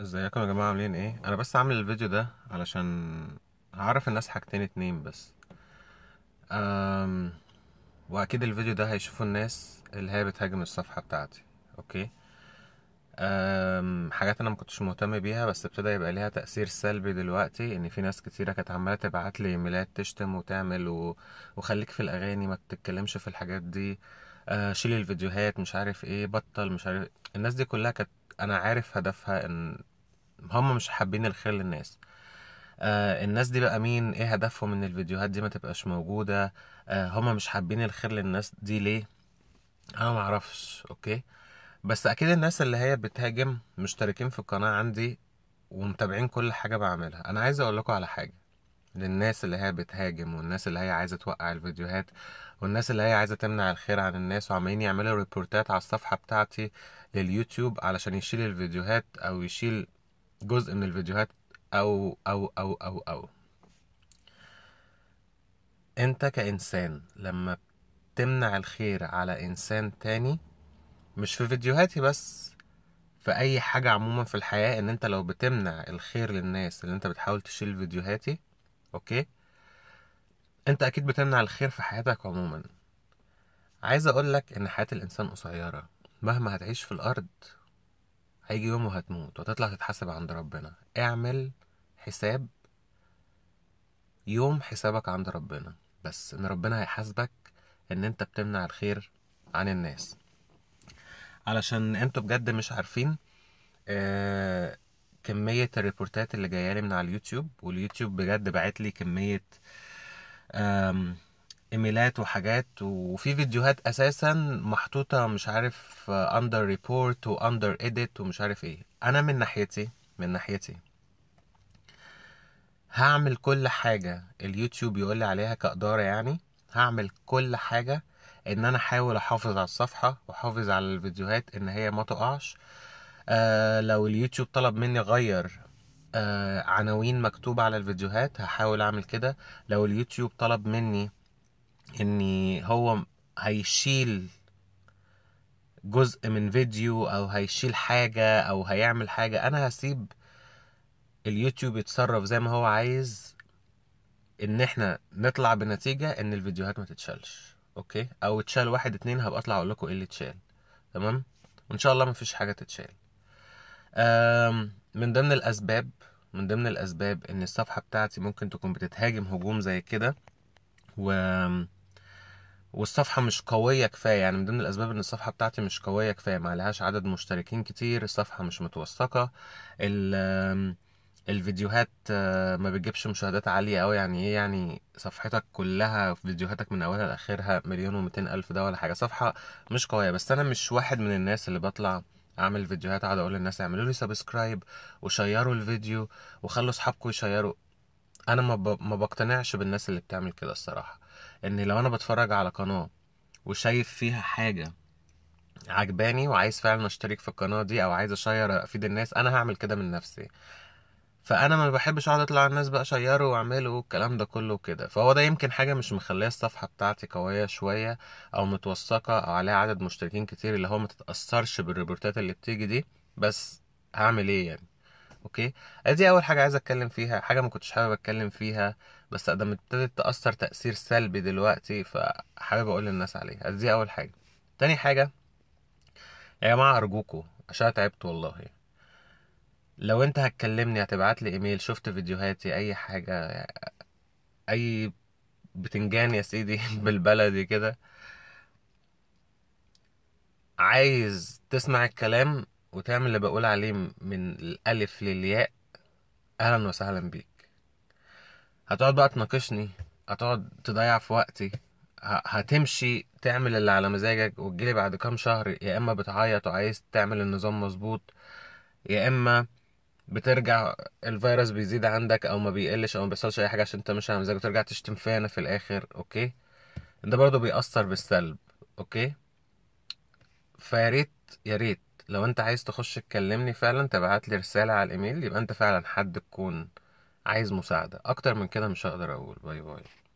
ازيكم يا جماعه عاملين ايه انا بس عامل الفيديو ده علشان هعرف الناس حاجتين اتنين بس أم... واكيد الفيديو ده هيشوفه الناس اللي هي بتهاجم الصفحه بتاعتي اوكي أم... حاجات انا ما كنتش مهتم بيها بس ابتدى يبقى ليها تاثير سلبي دلوقتي ان في ناس كتيره كانت عماله تبعت لي ايميلات تشتم وتعمل و... وخليك في الاغاني ما تتكلمش في الحاجات دي أه... شيل الفيديوهات مش عارف ايه بطل مش عارف الناس دي كلها كانت انا عارف هدفها ان هم مش حابين الخير للناس آه الناس دي بقى مين ايه هدفهم ان الفيديوهات دي ما تبقاش موجوده آه هم مش حابين الخير للناس دي ليه انا ما اعرفش اوكي بس اكيد الناس اللي هي بتهاجم مشتركين في القناه عندي ومتابعين كل حاجه بعملها انا عايز اقول لكم على حاجه للناس اللي هي بتهاجم والناس اللي هي عايزه توقع الفيديوهات والناس اللي هي عايزه تمنع الخير عن الناس وعمالين يعملوا ريبورتات على الصفحه بتاعتي لليوتيوب علشان يشيل الفيديوهات او يشيل جزء من الفيديوهات او او او او او انت كانسان لما تمنع الخير على انسان تاني مش في فيديوهاتي بس في اي حاجه عموما في الحياه ان انت لو بتمنع الخير للناس اللي انت بتحاول تشيل فيديوهاتي اوكي انت اكيد بتمنع الخير في حياتك عموما عايز اقولك ان حياة الانسان قصيرة مهما هتعيش في الارض هيجي يوم وهتموت وهتطلع تتحاسب عند ربنا اعمل حساب يوم حسابك عند ربنا بس ان ربنا هيحاسبك ان انت بتمنع الخير عن الناس علشان انتوا بجد مش عارفين آه كميه الريبورتات اللي جايه لي من على اليوتيوب واليوتيوب بجد بعت لي كميه ايميلات وحاجات وفي فيديوهات اساسا محطوطه مش عارف اندر ريبورت واندر ايديت ومش عارف ايه انا من ناحيتي من ناحيتي هعمل كل حاجه اليوتيوب يقول عليها كاداره يعني هعمل كل حاجه ان انا احاول احافظ على الصفحه واحافظ على الفيديوهات ان هي ما تقعش آه لو اليوتيوب طلب مني اغير آه عناوين مكتوبة على الفيديوهات هحاول اعمل كده لو اليوتيوب طلب مني اني هو هيشيل جزء من فيديو او هيشيل حاجة او هيعمل حاجة انا هسيب اليوتيوب يتصرف زي ما هو عايز ان احنا نطلع بنتيجة ان الفيديوهات ما تتشالش اوكي او اتشال واحد اتنين هبقى اطلع اقول لكم ايه اللي اتشال تمام وان شاء الله مفيش حاجة تتشال من ضمن الأسباب من ضمن الأسباب إن الصفحة بتاعتي ممكن تكون بتتهاجم هجوم زي كده و والصفحة مش قوية كفاية يعني من ضمن الأسباب إن الصفحة بتاعتي مش قوية كفاية معلهاش عدد مشتركين كتير الصفحة مش متوثقة الفيديوهات آه، ما بتجيبش مشاهدات عالية أوي يعني إيه يعني صفحتك كلها فيديوهاتك من أولها لآخرها مليون ومتين ألف ده ولا حاجة صفحة مش قوية بس أنا مش واحد من الناس اللي بطلع اعمل فيديوهات اقعد اقول للناس اعملوا لي سبسكرايب وشيروا الفيديو وخلوا اصحابكم يشيروا انا ما بقتنعش بالناس اللي بتعمل كده الصراحه ان لو انا بتفرج على قناه وشايف فيها حاجه عجباني وعايز فعلا اشترك في القناه دي او عايز اشير افيد الناس انا هعمل كده من نفسي فانا ما بحبش اقعد اطلع الناس بقى شيره واعمله والكلام ده كله وكده فهو ده يمكن حاجه مش مخليه الصفحه بتاعتي قويه شويه او متوثقه او عليها عدد مشتركين كتير اللي هو ما تتاثرش بالريبورتات اللي بتيجي دي بس هعمل ايه يعني اوكي ادي اول حاجه عايز اتكلم فيها حاجه ما كنتش حابب اتكلم فيها بس قدام ابتدت تاثر تاثير سلبي دلوقتي فحابب اقول للناس عليها دي اول حاجه تاني حاجه يا جماعه ارجوكوا عشان تعبت والله لو انت هتكلمني هتبعت لي ايميل شفت فيديوهاتي اي حاجه اي بتنجان يا سيدي بالبلدي كده عايز تسمع الكلام وتعمل اللي بقول عليه من الالف للياء اهلا وسهلا بيك هتقعد بقى تناقشني هتقعد تضيع في وقتي هتمشي تعمل اللي على مزاجك وتجيلي بعد كام شهر يا اما بتعيط وعايز تعمل النظام مظبوط يا اما بترجع الفيروس بيزيد عندك او ما بيقلش او ما بيحصلش اي حاجه عشان انت مش عامل مزاجك وترجع تشتم فيا في الاخر اوكي ده برضو بيأثر بالسلب اوكي فياريت يا ريت لو انت عايز تخش تكلمني فعلا تبعت لي رساله على الايميل يبقى انت فعلا حد تكون عايز مساعده اكتر من كده مش هقدر اقول باي باي